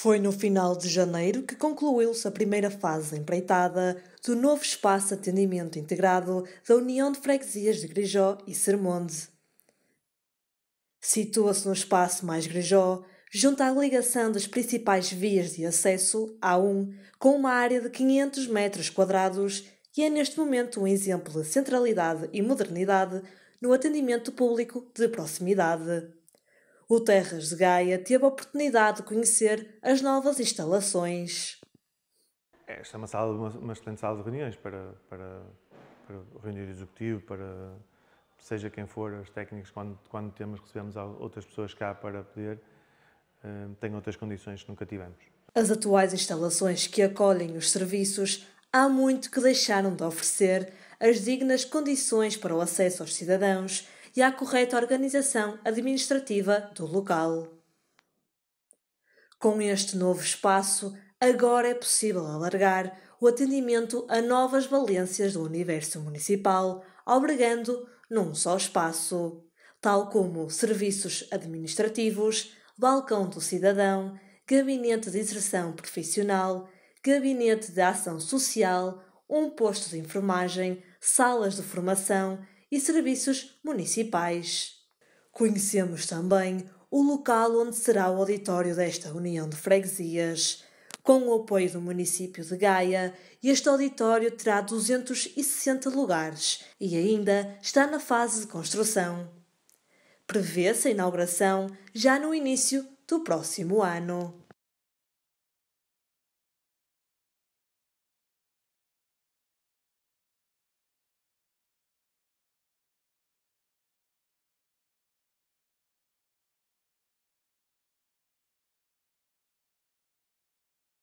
Foi no final de janeiro que concluiu-se a primeira fase empreitada do novo espaço atendimento integrado da União de Freguesias de Grijó e Sermonde. Situa-se no espaço mais Grijó, junto à ligação das principais vias de acesso A1, com uma área de 500 metros quadrados e é neste momento um exemplo de centralidade e modernidade no atendimento público de proximidade o Terras de Gaia teve a oportunidade de conhecer as novas instalações. Esta é, é uma, sala, uma, uma excelente sala de reuniões para, para, para reunir o executivo, para seja quem for, os técnicos, quando, quando temos, recebemos outras pessoas cá para poder, eh, têm outras condições que nunca tivemos. As atuais instalações que acolhem os serviços há muito que deixaram de oferecer as dignas condições para o acesso aos cidadãos e à correta organização administrativa do local. Com este novo espaço, agora é possível alargar o atendimento a novas valências do universo municipal, obrigando num só espaço, tal como serviços administrativos, balcão do cidadão, gabinete de inserção profissional, gabinete de ação social, um posto de enfermagem, salas de formação e serviços municipais. Conhecemos também o local onde será o auditório desta União de Freguesias. Com o apoio do município de Gaia, este auditório terá 260 lugares e ainda está na fase de construção. Prevê-se a inauguração já no início do próximo ano.